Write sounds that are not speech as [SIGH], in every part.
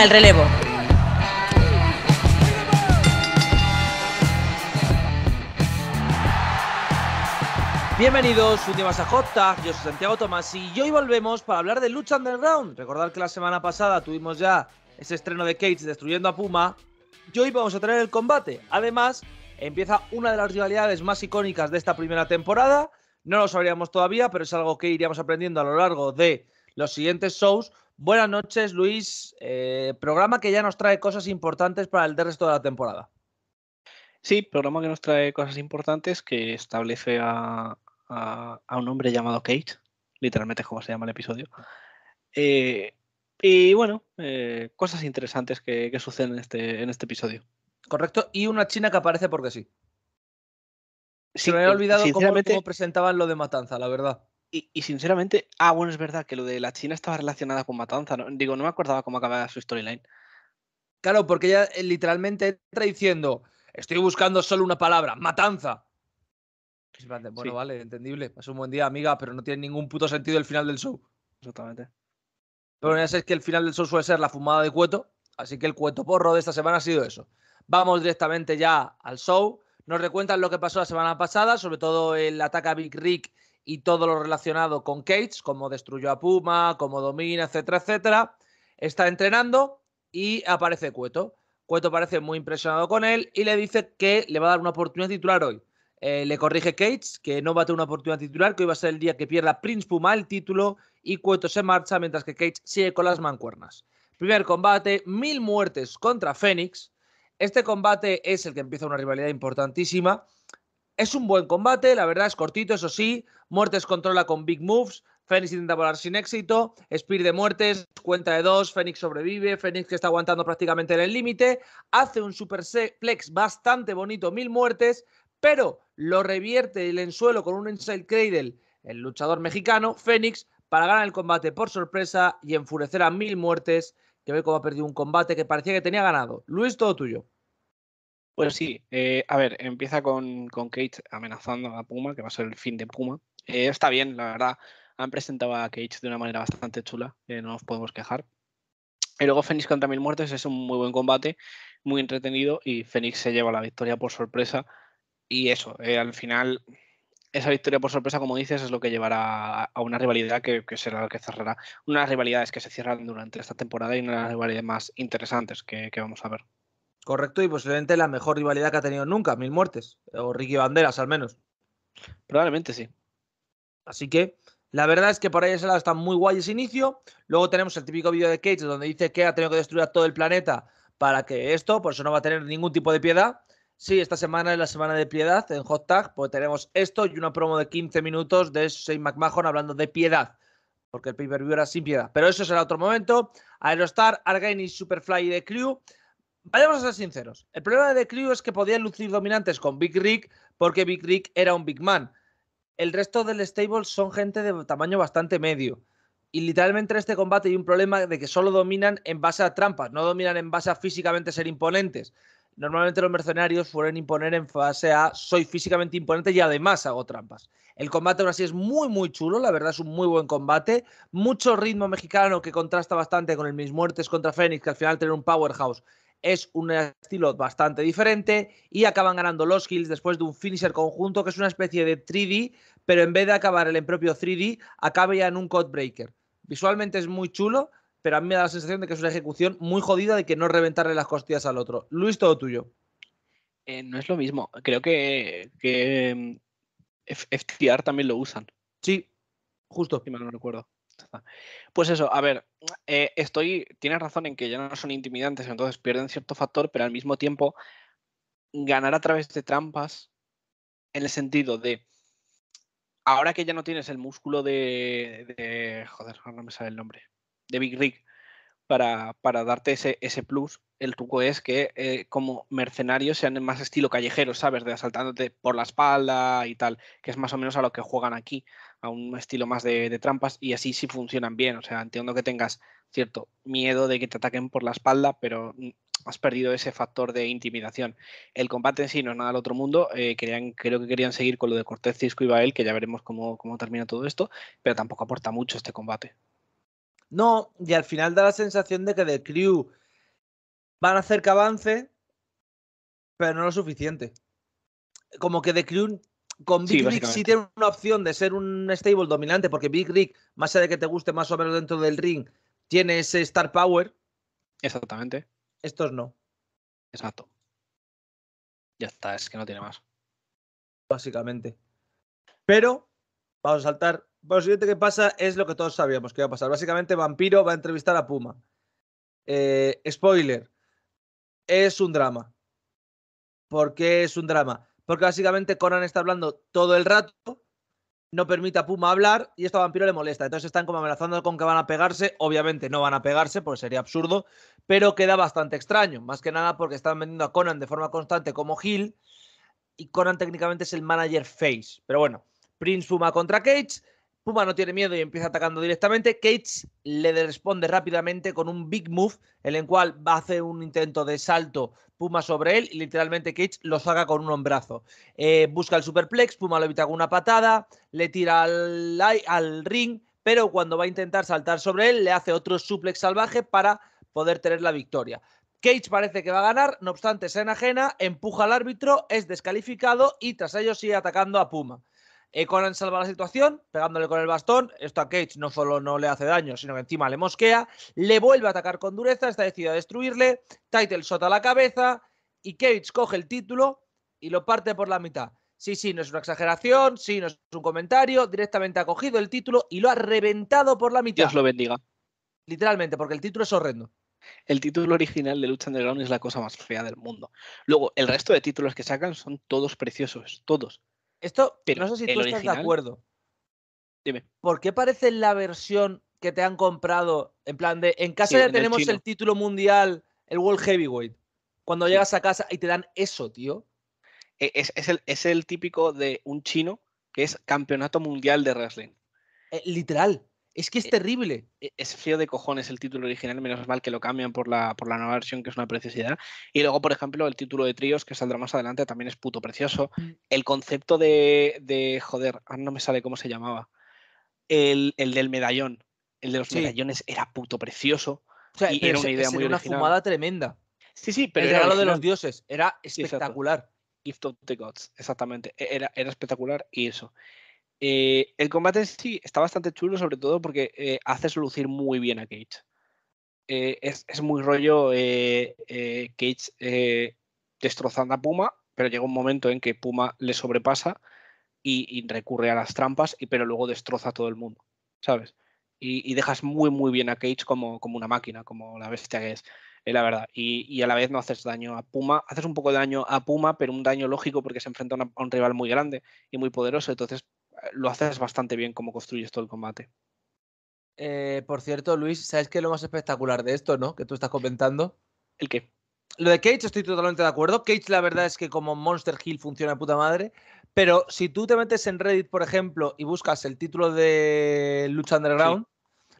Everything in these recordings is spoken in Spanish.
el relevo. Bienvenidos, últimas a Hot yo soy Santiago Tomás y hoy volvemos para hablar de Lucha Underground. Recordad que la semana pasada tuvimos ya ese estreno de Cage destruyendo a Puma y hoy vamos a tener el combate. Además, empieza una de las rivalidades más icónicas de esta primera temporada. No lo sabríamos todavía, pero es algo que iríamos aprendiendo a lo largo de los siguientes shows Buenas noches, Luis. Eh, programa que ya nos trae cosas importantes para el resto de la temporada. Sí, programa que nos trae cosas importantes que establece a, un hombre llamado Kate, literalmente es como se llama el episodio. Eh, y bueno, eh, cosas interesantes que, suceden en este, en este episodio. Correcto, y una china que aparece porque sí. sí se me había olvidado cómo, presentaban lo de Matanza, la verdad y, sinceramente, ah, bueno, es verdad que lo de la China estaba relacionada con Matanza. ¿no? Digo, no me acordaba cómo acababa su storyline. Claro, porque ella eh, literalmente entra diciendo: Estoy buscando solo una palabra, matanza. Bueno, vale, entendible. Pasó un buen día, amiga, pero no tiene ningún puto sentido el final del show. Exactamente. Pero ya sabes que el final del show suele ser la fumada de cueto, así que el cueto porro de esta semana ha sido eso. Vamos directamente ya al show. Nos recuentan lo que pasó la semana pasada, sobre todo el ataque a Big Rick y todo lo relacionado con Cage, como destruyó a Puma, como domina, etcétera, etcétera. Está entrenando y aparece Cueto. Cueto parece muy impresionado con él y le dice que le va a dar una oportunidad titular hoy. Eh, le corrige Cage que no va a tener una oportunidad titular, que hoy va a ser el día que pierda Prince Puma el título y Cueto se marcha mientras que Cage sigue con las mancuernas. Primer combate, mil muertes contra Fénix. Este combate es el que empieza una rivalidad importantísima es un buen combate, la verdad es cortito, eso sí. Muertes controla con big moves. Fénix intenta volar sin éxito. Spear de muertes, cuenta de dos. Fénix sobrevive. Fénix que está aguantando prácticamente en el límite. Hace un flex bastante bonito, mil muertes, pero lo revierte el ensuelo con un inside cradle el luchador mexicano Fénix para ganar el combate por sorpresa y enfurecer a mil muertes que ve cómo ha perdido un combate que parecía que tenía ganado. Luis, todo tuyo. Pues sí, eh, a ver, empieza con, con, Cage amenazando a Puma, que va a ser el fin de Puma. Eh, está bien, la verdad, han presentado a Cage de una manera bastante chula, eh, no nos podemos quejar. Y luego Fénix contra Mil Muertes es un muy buen combate, muy entretenido y Fénix se lleva la victoria por sorpresa. Y eso, al final, esa victoria por sorpresa, como dices, es lo que llevará a, una rivalidad que, será la que cerrará. Unas rivalidades que se cierran durante esta temporada y una de las rivalidades más interesantes que vamos a ver. Correcto, y posiblemente la mejor rivalidad que ha tenido nunca, Mil Muertes, o Ricky Banderas al menos. Probablemente sí. Así que la verdad es que por ahí ese lado está muy guay ese inicio. Luego tenemos el típico vídeo de Cage donde dice que ha tenido que destruir a todo el planeta para que esto, por eso no va a tener ningún tipo de piedad. Sí, esta semana es la semana de piedad en Hot Tag, pues tenemos esto y una promo de 15 minutos de Shane McMahon hablando de piedad, porque el pay-per-view era sin piedad. Pero eso será otro momento. Aerostar, Star y Superfly de The Crew Vayamos a ser sinceros. El problema de Crew es que podían lucir dominantes con Big Rick porque Big Rick era un Big Man. El resto del stable son gente de tamaño bastante medio. Y literalmente en este combate hay un problema de que solo dominan en base a trampas, no dominan en base a físicamente ser imponentes. Normalmente los mercenarios suelen imponer en fase a soy físicamente imponente y además hago trampas. El combate ahora sí es muy, muy chulo, la verdad es un muy buen combate. Mucho ritmo mexicano que contrasta bastante con el Mis Muertes contra Fénix, que al final tener un powerhouse es un estilo bastante diferente y acaban ganando los kills después de un finisher conjunto que es una especie de 3D, pero en vez de acabar en el propio 3D, acaba ya en un codebreaker. Visualmente es muy chulo, pero a mí me da la sensación de que es una ejecución muy jodida de que no reventarle las costillas al otro. Luis, todo tuyo. Eh, no es lo mismo. Creo que, mm, FTR también lo usan. Sí, justo. Si me no recuerdo. Pues eso, a ver, eh, estoy, tienes razón en que ya no son intimidantes, entonces pierden cierto factor, pero al mismo tiempo ganar a través de trampas en el sentido de ahora que ya no tienes el músculo de, de joder, no me sale el nombre, de Big Rig, para, darte ese, ese plus. El truco es que eh, como mercenarios sean más estilo callejero, ¿sabes? De asaltándote por la espalda y tal, que es más o menos a lo que juegan aquí, a un estilo más de, trampas y así sí funcionan bien. O sea, entiendo que tengas cierto miedo de que te ataquen por la espalda, pero mm, has perdido ese factor de intimidación. El combate en sí no es nada del otro mundo. Eh, querían, creo que querían seguir con lo de Cortez, Cisco y Bael, que ya veremos cómo termina todo esto, pero tampoco aporta mucho este combate. No, y al final da la sensación de que de Crew van a hacer que avance, pero no lo suficiente. Como que de Crew con Big Rick sí tiene una opción de ser un stable dominante, porque Big Rick, más allá de que te guste más o menos dentro del ring, tiene ese star power. Exactamente. Estos no. Exacto. Ya está, es que no tiene más. Básicamente. Pero Vamos a saltar. lo siguiente que pasa es lo que todos sabíamos que iba a pasar. Básicamente, Vampiro va a entrevistar a Puma. Eh, spoiler. Es un drama. ¿Por qué es un drama? Porque básicamente Conan está hablando todo el rato, no permite a Puma hablar y esto a Vampiro le molesta. Entonces están como amenazando con que van a pegarse. Obviamente no van a pegarse porque sería absurdo, pero queda bastante extraño. Más que nada porque están vendiendo a Conan de forma constante como Gil y Conan técnicamente es el manager face. Pero bueno, Prince Puma contra Cage. Puma no tiene miedo y empieza atacando directamente. Cage le responde rápidamente con un big move, en el cual va a un intento de salto Puma sobre él y literalmente Cage lo saca con un hombrazo. Eh, busca el superplex, Puma lo evita con una patada, le tira al, al ring, pero cuando va a intentar saltar sobre él, le hace otro suplex salvaje para poder tener la victoria. Cage parece que va a ganar, no obstante, se enajena, empuja al árbitro, es descalificado y tras ello sigue atacando a Puma. Eh, Conan salva la situación, pegándole con el bastón. Esto a Cage no solo no le hace daño, sino que encima le mosquea. Le vuelve a atacar con dureza, está decidido a destruirle. Title sota la cabeza y Cage coge el título y lo parte por la mitad. Sí, sí, no es una exageración, sí, no es un comentario. Directamente ha cogido el título y lo ha reventado por la mitad. Dios lo bendiga. Literalmente, porque el título es horrendo. El título original de Lucha Underground es la cosa más fea del mundo. Luego, el resto de títulos que sacan son todos preciosos, todos. Esto, pero no sé si tú estás de acuerdo. Dime. ¿Por qué parece la versión que te han comprado? En plan de, en casa ya tenemos el, título mundial, el World Heavyweight. Cuando llegas a casa y te dan eso, tío. E-, es, el, es el típico de un chino que es campeonato mundial de wrestling. Eh, literal. Es que es eh, terrible. E, es frío de cojones el título original, menos mal que lo cambian por la, por la nueva versión, que es una preciosidad. Y luego, por ejemplo, el título de tríos, que saldrá más adelante, también es puto precioso. Mm. El concepto de, de joder, ah, no me sale cómo se llamaba. El, del medallón. El de los medallones era puto precioso. O sea, era una idea muy una fumada tremenda. Sí, sí, pero. El regalo de los dioses. Era espectacular. Gift of the Gods, exactamente. E, era, era espectacular y eso. Eh, el combate sí está bastante chulo, sobre todo porque eh, hace lucir muy bien a Cage. Eh, es, muy rollo eh, Cage destrozando a Puma, pero llega un momento en que Puma le sobrepasa y, recurre a las trampas, y, pero luego destroza a todo el mundo, ¿sabes? Y, dejas muy, muy bien a Cage como, como, una máquina, como la bestia que es, la verdad. Y, a la vez no haces daño a Puma, haces un poco de daño a Puma, pero un daño lógico porque se enfrenta a un rival muy grande y muy poderoso, entonces lo haces bastante bien como construyes todo el combate. Eh, por cierto, Luis, ¿sabes qué es lo más espectacular de esto, no? Que tú estás comentando. ¿El qué? Lo de Cage estoy totalmente de acuerdo. Cage la verdad es que como Monster Hill funciona de puta madre. Pero si tú te metes en Reddit, por ejemplo, y buscas el título de Lucha Underground,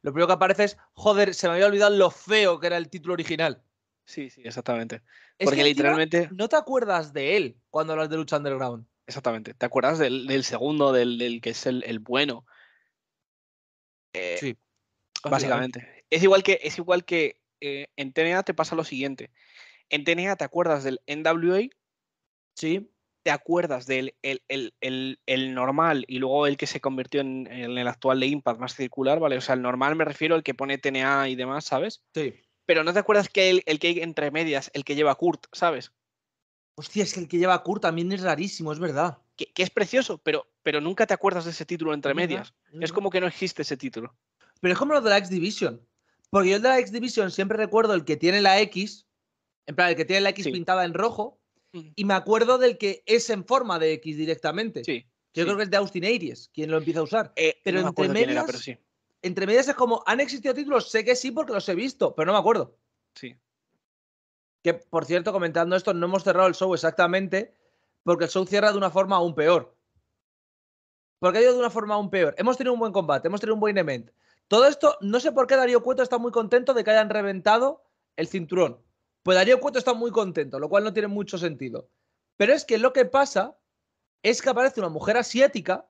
lo primero que aparece es, joder, se me había olvidado lo feo que era el título original. Sí, sí, exactamente. Porque literalmente... No te acuerdas de él cuando hablas de Lucha Underground. Exactamente. ¿Te acuerdas del, segundo, del, que es el, bueno? Eh, sí. Básicamente. Es igual que, es igual que eh, en TNA te pasa lo siguiente. En TNA te acuerdas del NWA. Sí. Te acuerdas del el, normal y luego el que se convirtió en, en, el actual de Impact más circular, ¿vale? O sea, el normal me refiero al que pone TNA y demás, ¿sabes? Sí. Pero no te acuerdas que el, que hay entre medias, el que lleva Kurt, ¿sabes? Hostia, es que el que lleva a también es rarísimo, es verdad. Que, es precioso, pero, pero nunca te acuerdas de ese título entre medias. Es como que no existe ese título. Pero es como lo de la X Division. Porque yo de la X Division siempre recuerdo el que tiene la X, en plan, el que tiene la X pintada en rojo, mm. y me acuerdo del que es en forma de X directamente. Sí. Yo creo que es de Austin Aries quien lo empieza a usar. Eh, pero, entre medias, entre medias es como, ¿han existido títulos? Sé que sí porque los he visto, pero no me acuerdo. Sí. Que por cierto, comentando esto, no hemos cerrado el show exactamente, porque el show cierra de una forma aún peor. Porque ha ido de una forma aún peor. Hemos tenido un buen combate, hemos tenido un buen event. Todo esto, no sé por qué Darío Cueto está muy contento de que hayan reventado el cinturón. Pues Darío Cueto está muy contento, lo cual no tiene mucho sentido. Pero es que lo que pasa es que aparece una mujer asiática,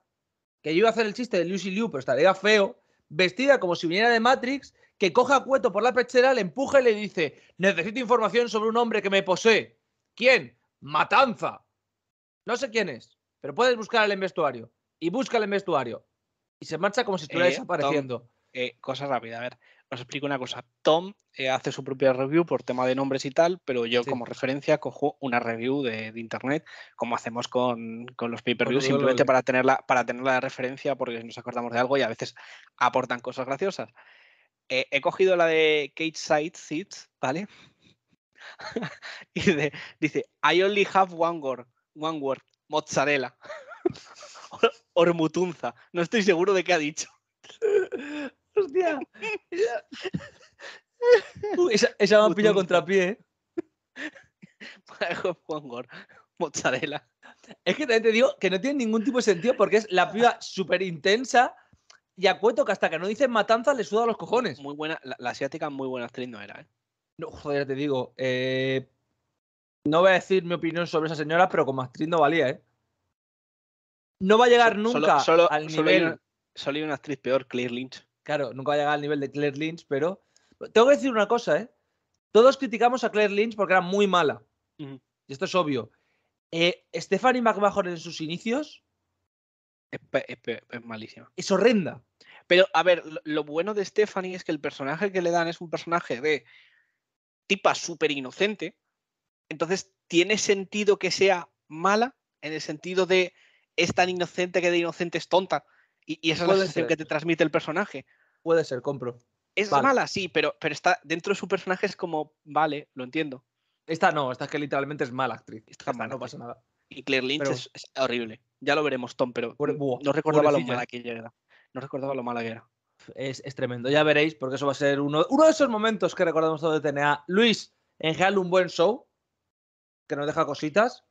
que iba a hacer el chiste de Lucy Liu, pero estaría feo, vestida como si viniera de Matrix que coge a Cueto por la pechera, le empuja y le dice, necesito información sobre un hombre que me posee. ¿Quién? Matanza. No sé quién es, pero puedes buscar el vestuario. Y busca el vestuario. Y se marcha como si estuviera eh, desapareciendo. Eh, cosa rápida, a ver, os explico una cosa. Tom eh, hace su propia review por tema de nombres y tal, pero yo como referencia cojo una review de, internet, como hacemos con, los pay views simplemente para tenerla, para tenerla de referencia porque nos acordamos de algo y a veces aportan cosas graciosas. Eh, he cogido la de Cage Side Seats, ¿vale? [LAUGHS] y dice, I only have one word, one word mozzarella. [LAUGHS] Ormutunza. No estoy seguro de qué ha dicho. [LAUGHS] Hostia. esa, me ha pillado contra pie. ¿eh? mozzarella. Es que también te digo que no tiene ningún tipo de sentido porque es la piba súper intensa y acueto que hasta que no dicen matanza le suda los cojones. Muy buena, la, asiática muy buena actriz no era, ¿eh? No, joder, te digo. Eh, no voy a decir mi opinión sobre esa señora, pero como actriz no valía, ¿eh? No va a llegar nunca solo, al nivel. Solo una, actriz peor, Claire Lynch. Claro, nunca va a llegar al nivel de Claire Lynch, pero. Tengo que decir una cosa, ¿eh? Todos criticamos a Claire Lynch porque era muy mala. Y esto es obvio. Eh, Stephanie McMahon en sus inicios es, malísima. Es horrenda. Pero, a ver, lo, bueno de Stephanie es que el personaje que le dan es un personaje de tipa súper inocente. Entonces, tiene sentido que sea mala en el sentido de es tan inocente que de inocente es tonta. Y, esa es la que te transmite el personaje. Puede ser, compro. Es mala, sí, pero, pero está dentro de su personaje es como, vale, lo entiendo. Esta no, esta es que literalmente es mala actriz. Esta, no pasa nada. Y Claire Lynch es horrible. Ya lo veremos, Tom, pero no recordaba lo mala que era. No recordaba lo mala que Es, tremendo. Ya veréis, porque eso va a ser uno, uno de esos momentos que recordamos todo de TNA. Luis, en general, un buen show que nos deja cositas.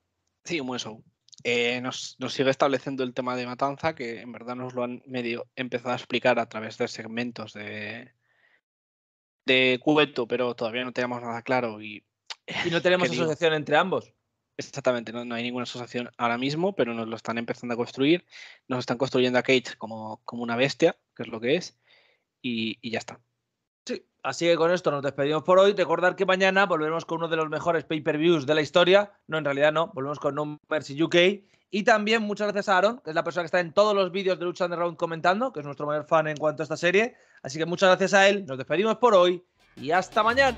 Sí, un buen show. Eh, nos, sigue estableciendo el tema de Matanza, que en verdad nos lo han medio empezado a explicar a través de segmentos de, de Cubeto, pero todavía no tenemos nada claro. Y, y no tenemos [LAUGHS] asociación entre ambos. Exactamente, no, hay ninguna asociación ahora mismo, pero nos lo están empezando a construir. Nos están construyendo a Kate como, como una bestia, que es lo que es, y, ya está. Sí, así que con esto nos despedimos por hoy. Recordar que mañana volvemos con uno de los mejores pay-per-views de la historia. No, en realidad no, volvemos con No Mercy UK. Y también muchas gracias a Aaron, que es la persona que está en todos los vídeos de Lucha Underground comentando, que es nuestro mayor fan en cuanto a esta serie. Así que muchas gracias a él, nos despedimos por hoy y hasta mañana.